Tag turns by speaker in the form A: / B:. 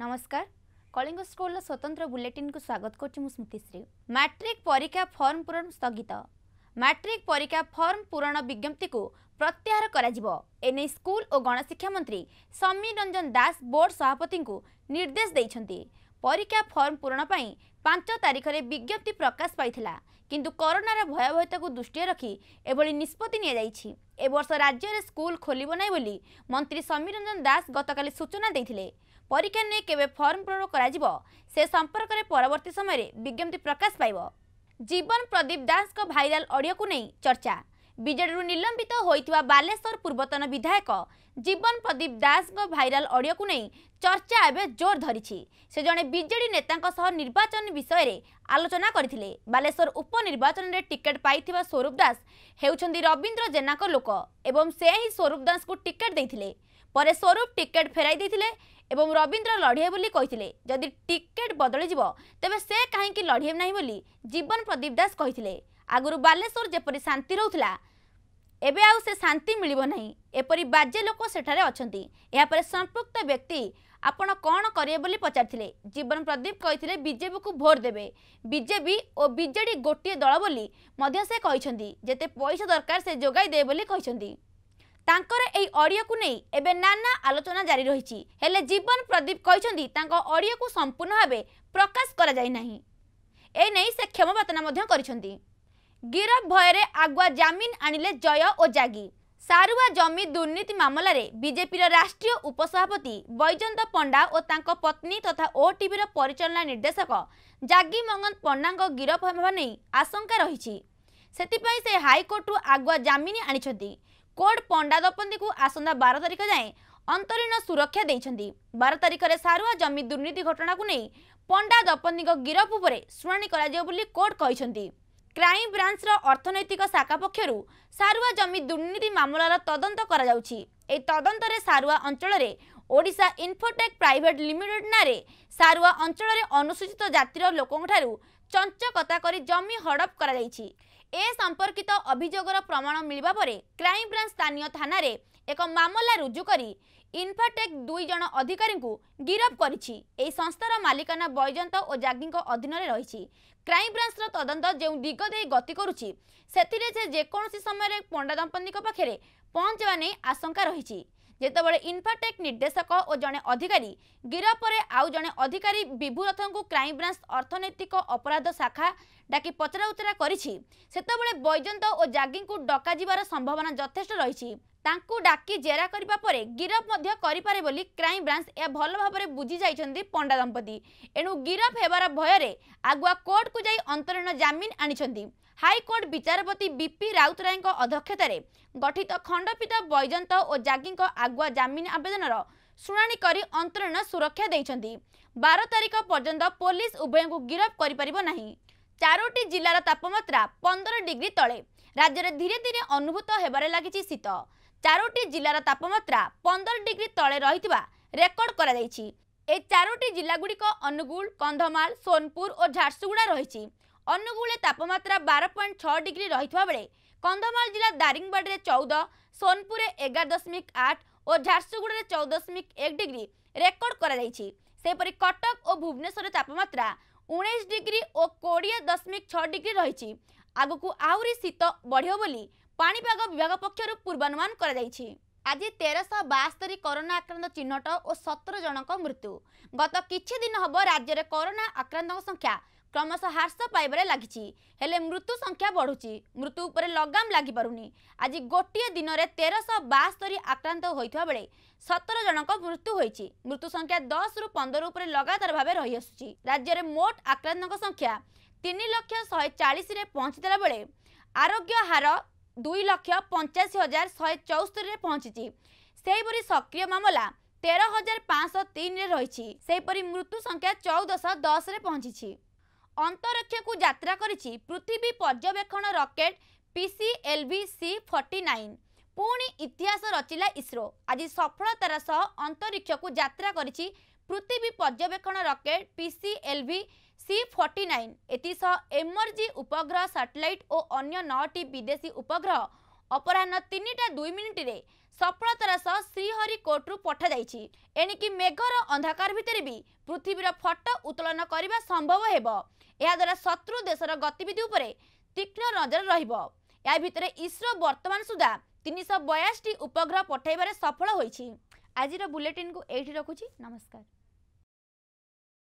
A: ନମସ୍କାର କଳିଙ୍ଗ ସ୍କୁଲର ସ୍ୱତନ୍ତ୍ର ବୁଲେଟିନ୍କୁ ସ୍ୱାଗତ କରୁଛି ମୁଁ ସ୍ମୃତିଶ୍ରୀ ମାଟ୍ରିକ୍ ପରୀକ୍ଷା ଫର୍ମ ପୂରଣ ସ୍ଥଗିତ ମାଟ୍ରିକ୍ ପରୀକ୍ଷା ଫର୍ମ ପୂରଣ ବିଜ୍ଞପ୍ତିକୁ ପ୍ରତ୍ୟାହାର କରାଯିବ ଏନେଇ ସ୍କୁଲ ଓ ଗଣଶିକ୍ଷା ମନ୍ତ୍ରୀ ସମୀର ରଞ୍ଜନ ଦାସ ବୋର୍ଡ ସଭାପତିଙ୍କୁ ନିର୍ଦ୍ଦେଶ ଦେଇଛନ୍ତି ପରୀକ୍ଷା ଫର୍ମ ପୂରଣ ପାଇଁ ପାଞ୍ଚ ତାରିଖରେ ବିଜ୍ଞପ୍ତି ପ୍ରକାଶ ପାଇଥିଲା କିନ୍ତୁ କରୋନାର ଭୟାବହତାକୁ ଦୃଷ୍ଟିରେ ରଖି ଏଭଳି ନିଷ୍ପତ୍ତି ନିଆଯାଇଛି ଏ ବର୍ଷ ରାଜ୍ୟରେ ସ୍କୁଲ ଖୋଲିବ ନାହିଁ ବୋଲି ମନ୍ତ୍ରୀ ସମୀର ରଞ୍ଜନ ଦାସ ଗତକାଲି ସୂଚନା ଦେଇଥିଲେ পরীক্ষা নিয়ে কেবে ফর্ম পূরণ করা সে সম্পর্কের পরবর্তী সময় বিজ্ঞপ্তি প্রকাশ পাইব জীবন প্রদীপ দাসক ভাইরাল অডিওকু নেই চর্চা বিজেডিরু নিলম্বিত হয়েছে বালেশ্বর পূর্বতন বিধায়ক জীবন প্রদীপ দাসক ভাইরাল অডিওকু নেই চর্চা এবে জোর ধরিছি সে জনে বিজেডি নেতাঙ্ক সহ নির্বাচন বিষয়ে আলোচনা করে বালেশ্বর উপনির্বাচনের টিকেট পাই স্বরূপ দাস হেউছেন রবীন্দ্র জেনাঙ্ক লোক এবং সে হি স্বরূপ দাসকে টিকেট দিয়ে পরে স্বরূপ টিকেট ফেরাই দিয়ে এবং রবীন্দ্র লড়িয়ে বলে কে যদি টিকেট ଟିକେଟ যাব তবে সে কী লড়িয়ে না বলে জীবন প্রদীপ দাস কে আগর বালেশ্বর যেপরি শান্তি রুলা এবে আউ সে শান্তি মিলব না এপরি বাজে লোক সেঠারে অপরে সম্পৃক্ত ব্যক্তি আপনার কণ করবে বলে পচারে জীবন প্রদীপ কে বিজেপি কু ভোট দেবে বিজেপি ও বিজেডি গোটিয়ে দল বলে সে যেতে পয়সা দরকার সে যোগাই দেবে বলে কিন্তু ତାଙ୍କର ଏହି ଅଡିଓକୁ ନେଇ ଏବେ ନାନା ଆଲୋଚନା ଜାରି ରହିଛି ହେଲେ ଜୀବନ ପ୍ରଦୀପ କହିଛନ୍ତି ତାଙ୍କ ଅଡିଓକୁ ସମ୍ପୂର୍ଣ୍ଣ ଭାବେ ପ୍ରକାଶ କରାଯାଇ ନାହିଁ ଏନେଇ ସେ କ୍ଷମା ପ୍ରାର୍ଥନା ମଧ୍ୟ କରିଛନ୍ତି ଗିରଫ ଭୟରେ ଆଗୁଆ ଜାମିନ ଆଣିଲେ ଜୟ ଓ ଜାଗି ସାରୁଆ ଜମି ଦୁର୍ନୀତି ମାମଲାରେ ବିଜେପିର ରାଷ୍ଟ୍ରୀୟ ଉପସଭାପତି ବୈଜନ୍ତ ପଣ୍ଡା ଓ ତାଙ୍କ ପତ୍ନୀ ତଥା ଓଟିଭିର ପରିଚାଳନା ନିର୍ଦ୍ଦେଶକ ଜାଗି ମଙ୍ଗନ ପଣ୍ଡାଙ୍କ ଗିରଫ ହେବା ନେଇ ଆଶଙ୍କା ରହିଛି ସେଥିପାଇଁ ସେ ହାଇକୋର୍ଟରୁ ଆଗୁଆ ଜାମିନ ଆଣିଛନ୍ତି କୋର୍ଟ ପଣ୍ଡା ଦମ୍ପତିଙ୍କୁ ଆସନ୍ତା ବାର ତାରିଖ ଯାଏଁ ଅନ୍ତରୀଣ ସୁରକ୍ଷା ଦେଇଛନ୍ତି ବାର ତାରିଖରେ ସାରୁଆ ଜମି ଦୁର୍ନୀତି ଘଟଣାକୁ ନେଇ ପଣ୍ଡା ଦମ୍ପତିଙ୍କ ଗିରଫ ଉପରେ ଶୁଣାଣି କରାଯିବ ବୋଲି କୋର୍ଟ କହିଛନ୍ତି କ୍ରାଇମ୍ବ୍ରାଞ୍ଚର ଅର୍ଥନୈତିକ ଶାଖା ପକ୍ଷରୁ ସାରୁଆ ଜମି ଦୁର୍ନୀତି ମାମଲାର ତଦନ୍ତ କରାଯାଉଛି ଏହି ତଦନ୍ତରେ ସାରୁଆ ଅଞ୍ଚଳରେ ଓଡ଼ିଶା ଇନ୍ଫୋଟେକ୍ ପ୍ରାଇଭେଟ୍ ଲିମିଟେଡ୍ ନାଁରେ ସାରୁଆ ଅଞ୍ଚଳରେ ଅନୁସୂଚିତ ଜାତିର ଲୋକଙ୍କଠାରୁ ଚଞ୍ଚକତା କରି ଜମି ହଡ଼ପ କରାଯାଇଛି ଏ ସମ୍ପର୍କିତ ଅଭିଯୋଗର ପ୍ରମାଣ ମିଳିବା ପରେ କ୍ରାଇମବ୍ରାଞ୍ଚ ସ୍ଥାନୀୟ ଥାନାରେ ଏକ ମାମଲା ରୁଜୁ କରି ଇନ୍ଫାଟେକ୍ ଦୁଇ ଜଣ ଅଧିକାରୀଙ୍କୁ ଗିରଫ କରିଛି ଏହି ସଂସ୍ଥାର ମାଲିକାନା ବୈଜନ୍ତ ଓ ଜାଗିଙ୍କ ଅଧୀନରେ ରହିଛି କ୍ରାଇମବ୍ରାଞ୍ଚର ତଦନ୍ତ ଯେଉଁ ଦିଗ ଦେଇ ଗତି କରୁଛି ସେଥିରେ ସେ ଯେକୌଣସି ସମୟରେ ପଣ୍ଡା ଦମ୍ପତିଙ୍କ ପାଖରେ ପହଞ୍ଚିବା ନେଇ ଆଶଙ୍କା ରହିଛି ଯେତେବେଳେ ଇନଫାଟେକ୍ ନିର୍ଦ୍ଦେଶକ ଓ ଜଣେ ଅଧିକାରୀ ଗିରଫ ପରେ ଆଉ ଜଣେ ଅଧିକାରୀ ବିଭୁରଥଙ୍କୁ କ୍ରାଇମବ୍ରାଞ୍ଚ ଅର୍ଥନୈତିକ ଅପରାଧ ଶାଖା ଡାକି ପଚରାଉଚରା କରିଛି ସେତେବେଳେ ବୈଜୟନ୍ତ ଓ ଜାଗିଙ୍କୁ ଡକାଯିବାର ସମ୍ଭାବନା ଯଥେଷ୍ଟ ରହିଛି ତାଙ୍କୁ ଡାକି ଜେରା କରିବା ପରେ ଗିରଫ ମଧ୍ୟ କରିପାରେ ବୋଲି କ୍ରାଇମବ୍ରାଞ୍ଚ ଏହା ଭଲ ଭାବରେ ବୁଝି ଯାଇଛନ୍ତି ପଣ୍ଡା ଦମ୍ପତି ଏଣୁ ଗିରଫ ହେବାର ଭୟରେ ଆଗୁଆ କୋର୍ଟକୁ ଯାଇ ଅନ୍ତରୀଣ ଜାମିନ ଆଣିଛନ୍ତି ହାଇକୋର୍ଟ ବିଚାରପତି ବିପି ରାଉତରାୟଙ୍କ ଅଧ୍ୟକ୍ଷତାରେ ଗଠିତ ଖଣ୍ଡପୀଠ ବୈଜନ୍ତ ଓ ଜାଗିଙ୍କ ଆଗୁଆ ଜାମିନ ଆବେଦନର ଶୁଣାଣି କରି ଅନ୍ତରୀଣ ସୁରକ୍ଷା ଦେଇଛନ୍ତି ବାର ତାରିଖ ପର୍ଯ୍ୟନ୍ତ ପୋଲିସ ଉଭୟଙ୍କୁ ଗିରଫ କରିପାରିବ ନାହିଁ ଚାରୋଟି ଜିଲ୍ଲାର ତାପମାତ୍ରା ପନ୍ଦର ଡିଗ୍ରୀ ତଳେ ରାଜ୍ୟରେ ଧୀରେ ଧୀରେ ଅନୁଭୂତ ହେବାରେ ଲାଗିଛି ଶୀତ ଚାରୋଟି ଜିଲ୍ଲାର ତାପମାତ୍ରା ପନ୍ଦର ଡିଗ୍ରୀ ତଳେ ରହିଥିବା ରେକର୍ଡ କରାଯାଇଛି ଏ ଚାରୋଟି ଜିଲ୍ଲାଗୁଡ଼ିକ ଅନୁଗୁଳ କନ୍ଧମାଳ ସୋନପୁର ଓ ଝାରସୁଗୁଡ଼ା ରହିଛି ଅନୁଗୁଳରେ ତାପମାତ୍ରା ବାର ପଏଣ୍ଟ ଛଅ ଡିଗ୍ରୀ ରହିଥିବା ବେଳେ କନ୍ଧମାଳ ଜିଲ୍ଲା ଦାରିଙ୍ଗବାଡ଼ିରେ ଚଉଦ ସୋନପୁରରେ ଏଗାର ଦଶମିକ ଆଠ ଓ ଝାରସୁଗୁଡ଼ାରେ ଚଉଦ ଦଶମିକ ଏକ ଡିଗ୍ରୀ ରେକର୍ଡ କରାଯାଇଛି ସେହିପରି କଟକ ଓ ଭୁବନେଶ୍ୱରରେ ତାପମାତ୍ରା ଉଣେଇଶ ଡିଗ୍ରୀ ଓ କୋଡ଼ିଏ ଦଶମିକ ଛଅ ଡିଗ୍ରୀ ରହିଛି ଆଗକୁ ଆହୁରି ଶୀତ ବଢ଼ିବ ବୋଲି ପାଣିପାଗ ବିଭାଗ ପକ୍ଷରୁ ପୂର୍ବାନୁମାନ କରାଯାଇଛି ଆଜି ତେରଶହ ବାସ୍ତରୀ କରୋନା ଆକ୍ରାନ୍ତ ଚିହ୍ନଟ ଓ ସତର ଜଣଙ୍କ ମୃତ୍ୟୁ ଗତ କିଛି ଦିନ ହେବ ରାଜ୍ୟରେ କରୋନା ଆକ୍ରାନ୍ତଙ୍କ ସଂଖ୍ୟା କ୍ରମଶଃ ହ୍ରାସ ପାଇବାରେ ଲାଗିଛି ହେଲେ ମୃତ୍ୟୁ ସଂଖ୍ୟା ବଢ଼ୁଛି ମୃତ୍ୟୁ ଉପରେ ଲଗାମ ଲାଗିପାରୁନି ଆଜି ଗୋଟିଏ ଦିନରେ ତେରଶହ ବାସ୍ତରୀ ଆକ୍ରାନ୍ତ ହୋଇଥିବା ବେଳେ ସତର ଜଣଙ୍କ ମୃତ୍ୟୁ ହୋଇଛି ମୃତ୍ୟୁ ସଂଖ୍ୟା ଦଶରୁ ପନ୍ଦର ଉପରେ ଲଗାତାର ଭାବେ ରହିଆସୁଛି ରାଜ୍ୟରେ ମୋଟ ଆକ୍ରାନ୍ତଙ୍କ ସଂଖ୍ୟା ତିନି ଲକ୍ଷ ଶହେ ଚାଳିଶରେ ପହଞ୍ଚିଥିଲା ବେଳେ ଆରୋଗ୍ୟ ହାର দুই লক্ষ পঞ্চাশি হাজার শহে চৌস্তরিরে পৌঁছিছি সেইপরি সক্রিয় মামলা তের হাজার পাঁচশহ তিনরে রয়েছে সেইপরি মৃত্যু সংখ্যা চৌদশহ দশরে পৌঁছিছি অন্তরক্ষকু যাত্রা করেছি পৃথিবী পর্যবেক্ষণ rocket PSLV C forty nine পুনি ইতিহাস রচিলা ইসরো আজি সফলতার সহ অন্তরীক্ষকু যাত্রা করেছি পৃথিবী পর্যবেক্ষণ rocket PSLV C forty nine ଏଥିସହ ଏମର୍ଜି ଉପଗ୍ରହ ସାଟେଲାଇଟ୍ ଓ ଅନ୍ୟ ନଅଟି ବିଦେଶୀ ଉପଗ୍ରହ ଅପରାହ୍ନ ତିନିଟା ଦୁଇ ମିନିଟ୍ରେ ସଫଳତାର ସହ ଶ୍ରୀହରିକୋଟରୁ ପଠାଯାଇଛି ଏଣିକି ମେଘର ଅନ୍ଧକାର ଭିତରେ ବି ପୃଥିବୀର ଫଟୋ ଉତ୍ତୋଳନ କରିବା ସମ୍ଭବ ହେବ ଏହାଦ୍ୱାରା ଶତ୍ରୁ ଦେଶର ଗତିବିଧି ଉପରେ ତୀକ୍ଷ୍ଣ ନଜର ରହିବ ଏହା ଭିତରେ ଇସ୍ରୋ ବର୍ତ୍ତମାନ ସୁଦ୍ଧା ତିନିଶହ ବୟାଅଶୀଟି ଉପଗ୍ରହ ପଠାଇବାରେ ସଫଳ ହୋଇଛି ଆଜିର ବୁଲେଟିନ୍କୁ ଏଇଠି ରଖୁଛି ନମସ୍କାର